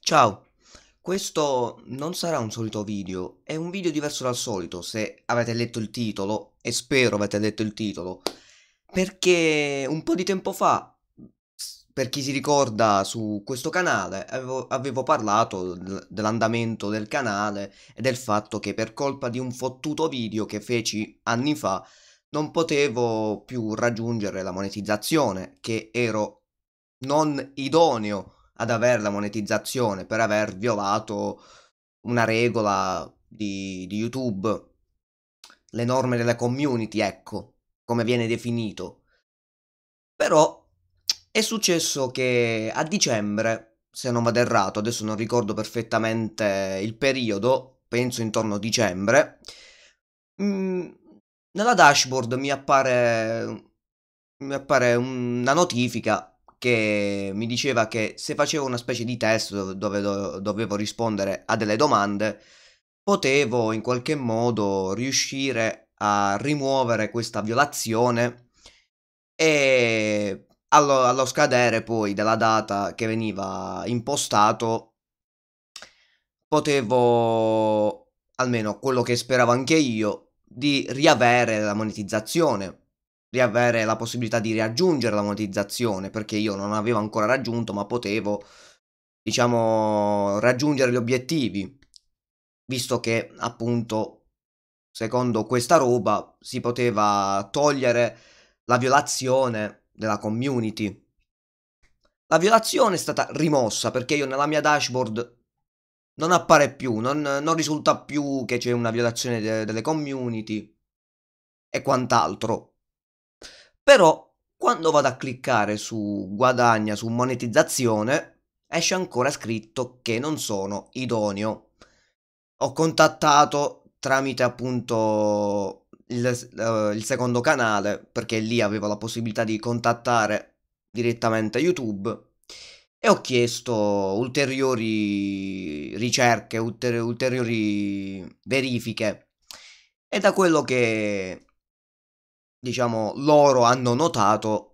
Ciao, questo non sarà un solito video, è un video diverso dal solito, se avete letto il titolo, e spero avete letto il titolo, perché un po' di tempo fa, per chi si ricorda su questo canale, avevo, avevo parlato dell'andamento del canale e del fatto che per colpa di un fottuto video che feci anni fa, non potevo più raggiungere la monetizzazione, che ero non idoneo ad avere la monetizzazione per aver violato una regola di, di YouTube, le norme della community, ecco, come viene definito. Però è successo che a dicembre, se non vado errato, adesso non ricordo perfettamente il periodo, penso intorno a dicembre, mh, mm, nella dashboard mi appare, mi appare una notifica che mi diceva che se facevo una specie di test dove, dove dovevo rispondere a delle domande, potevo in qualche modo riuscire a rimuovere questa violazione e allo, allo scadere poi della data che veniva impostato potevo, almeno quello che speravo anche io, di riavere la monetizzazione di avere la possibilità di raggiungere la monetizzazione, perché io non avevo ancora raggiunto, ma potevo, diciamo, raggiungere gli obiettivi, visto che appunto, secondo questa roba, si poteva togliere la violazione della community. La violazione è stata rimossa perché io nella mia dashboard non appare più, non, non risulta più che c'è una violazione de delle community e quant'altro. Però quando vado a cliccare su guadagna, su monetizzazione, esce ancora scritto che non sono idoneo. Ho contattato tramite appunto il, uh, il secondo canale, perché lì avevo la possibilità di contattare direttamente YouTube e ho chiesto ulteriori ricerche, ulteriori verifiche. E da quello che diciamo, loro hanno notato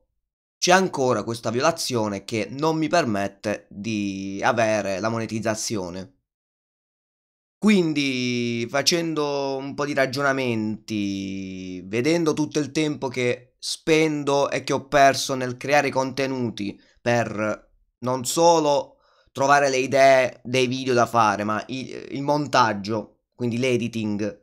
c'è ancora questa violazione che non mi permette di avere la monetizzazione. Quindi facendo un po' di ragionamenti, vedendo tutto il tempo che spendo e che ho perso nel creare contenuti per non solo trovare le idee dei video da fare, ma il, il montaggio, quindi l'editing,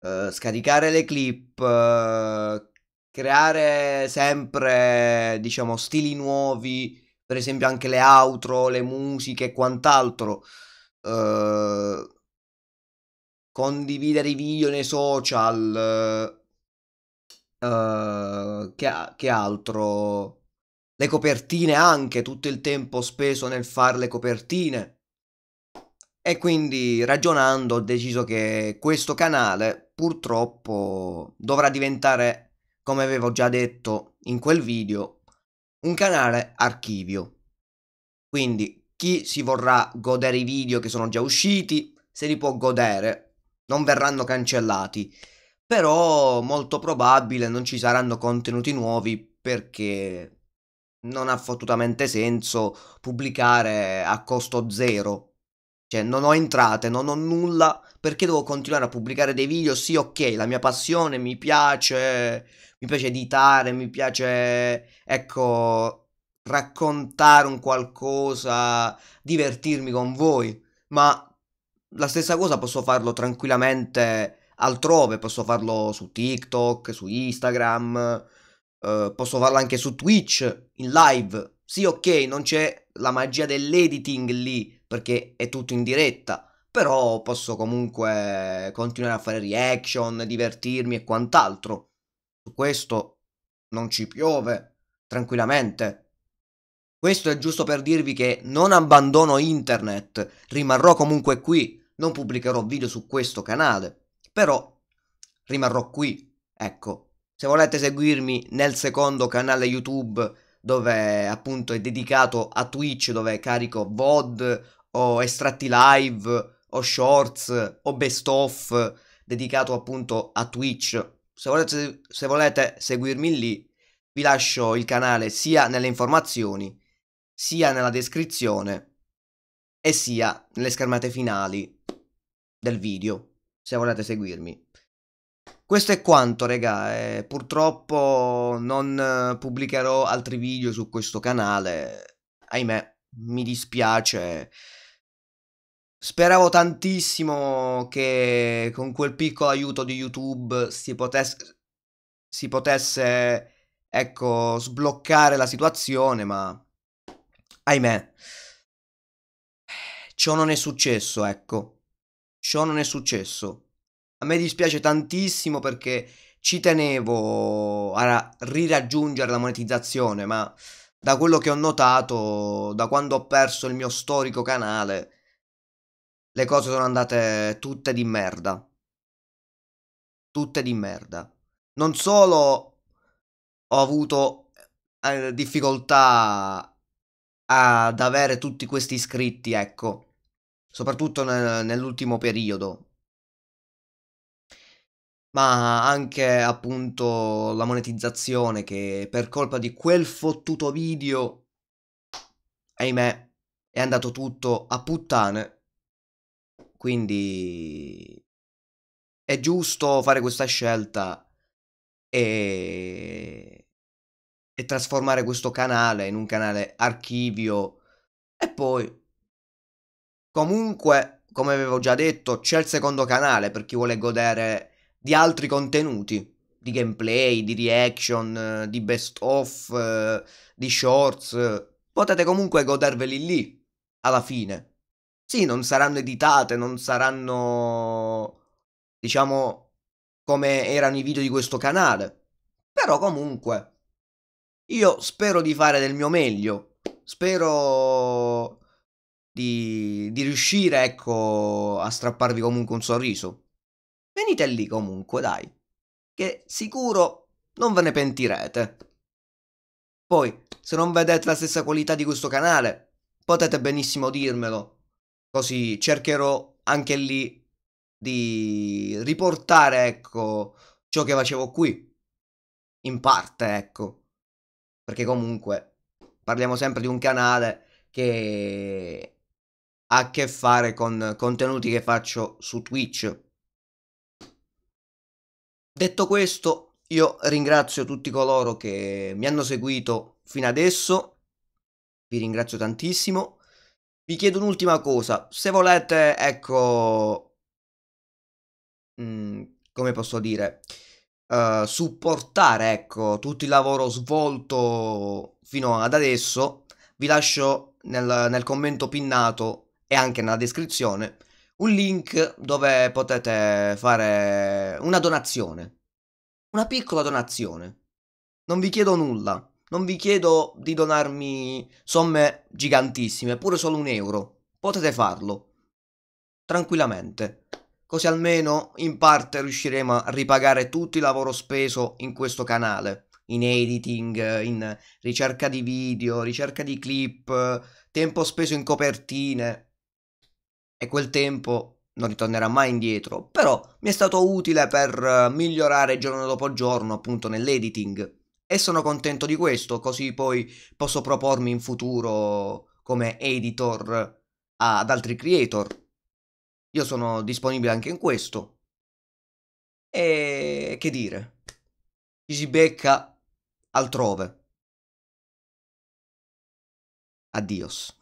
eh, scaricare le clip, uh, creare sempre, diciamo, stili nuovi, per esempio anche le outro, le musiche e quant'altro. Uh, condividere i video nei social. Uh, che, che, altro? Le copertine anche, tutto il tempo speso nel fare le copertine. E quindi ragionando ho deciso che questo canale purtroppo dovrà diventare, come avevo già detto in quel video, un canale archivio. Quindi chi si vorrà godere i video che sono già usciti, se li può godere, non verranno cancellati. Però molto probabile non ci saranno contenuti nuovi perché non ha fottutamente senso pubblicare a costo zero cioè, non ho entrate, non ho nulla, perché devo continuare a pubblicare dei video? Sì, ok, la mia passione, mi piace, mi piace editare, mi piace, ecco, raccontare un qualcosa, divertirmi con voi, ma la stessa cosa posso farlo tranquillamente altrove, posso farlo su TikTok, su Instagram, eh, posso farlo anche su Twitch, in live. Sì, ok, non c'è la magia dell'editing lì, perché è tutto in diretta, però posso comunque continuare a fare reaction, divertirmi e quant'altro. Su questo non ci piove, tranquillamente. Questo è giusto per dirvi che non abbandono internet, rimarrò comunque qui, non pubblicherò video su questo canale, però rimarrò qui, ecco. Se volete seguirmi nel secondo canale YouTube dove appunto è dedicato a Twitch, dove carico VOD, o estratti live o shorts o best of dedicato appunto a Twitch. Se volete, se volete seguirmi lì, vi lascio il canale sia nelle informazioni, sia nella descrizione e sia nelle schermate finali del video, se volete seguirmi. Questo è quanto, regà. Eh, purtroppo non pubblicherò altri video su questo canale. Ahimè mi dispiace. Speravo tantissimo che con quel piccolo aiuto di YouTube si potesse, si potesse ecco, sbloccare la situazione, ma ahimè, ciò non è successo, ecco, ciò non è successo. A me dispiace tantissimo perché ci tenevo a riraggiungere la monetizzazione, ma da quello che ho notato, da quando ho perso il mio storico canale, le cose sono andate tutte di merda. Tutte di merda. Non solo ho avuto eh, difficoltà ad avere tutti questi iscritti, ecco, soprattutto nel, nell'ultimo periodo ma anche appunto la monetizzazione che per colpa di quel fottuto video, ahimè, è andato tutto a puttane. Quindi è giusto fare questa scelta e, e trasformare questo canale in un canale archivio e poi comunque come avevo già detto c'è il secondo canale per chi vuole godere di altri contenuti, di gameplay, di reaction, di best of, di shorts. Potete comunque goderveli lì, alla fine. Sì, non saranno editate, non saranno, diciamo, come erano i video di questo canale. Però comunque, io spero di fare del mio meglio. Spero di, di riuscire, ecco, a strapparvi comunque un sorriso venite lì comunque, dai, che sicuro non ve ne pentirete. Poi, se non vedete la stessa qualità di questo canale, potete benissimo dirmelo, così cercherò anche lì di riportare, ecco, ciò che facevo qui. In parte, ecco. Perché comunque parliamo sempre di un canale che ha a che fare con contenuti che faccio su Twitch Detto questo, io ringrazio tutti coloro che mi hanno seguito fino adesso, vi ringrazio tantissimo. Vi chiedo un'ultima cosa, se volete, ecco, mm, come posso dire, uh, supportare, ecco, tutto il lavoro svolto fino ad adesso, vi lascio nel, nel commento pinnato e anche nella descrizione un link dove potete fare una donazione. Una piccola donazione. Non vi chiedo nulla. Non vi chiedo di donarmi somme gigantissime, pure solo un euro. Potete farlo. Tranquillamente. Così almeno in parte riusciremo a ripagare tutto il lavoro speso in questo canale. In editing, in ricerca di video, ricerca di clip, tempo speso in copertine e quel tempo non ritornerà mai indietro, però mi è stato utile per eh, migliorare giorno dopo giorno appunto nell'editing e sono contento di questo, così poi posso propormi in futuro come editor eh, ad altri creator. Io sono disponibile anche in questo. E che dire? Ci si becca altrove. Adios.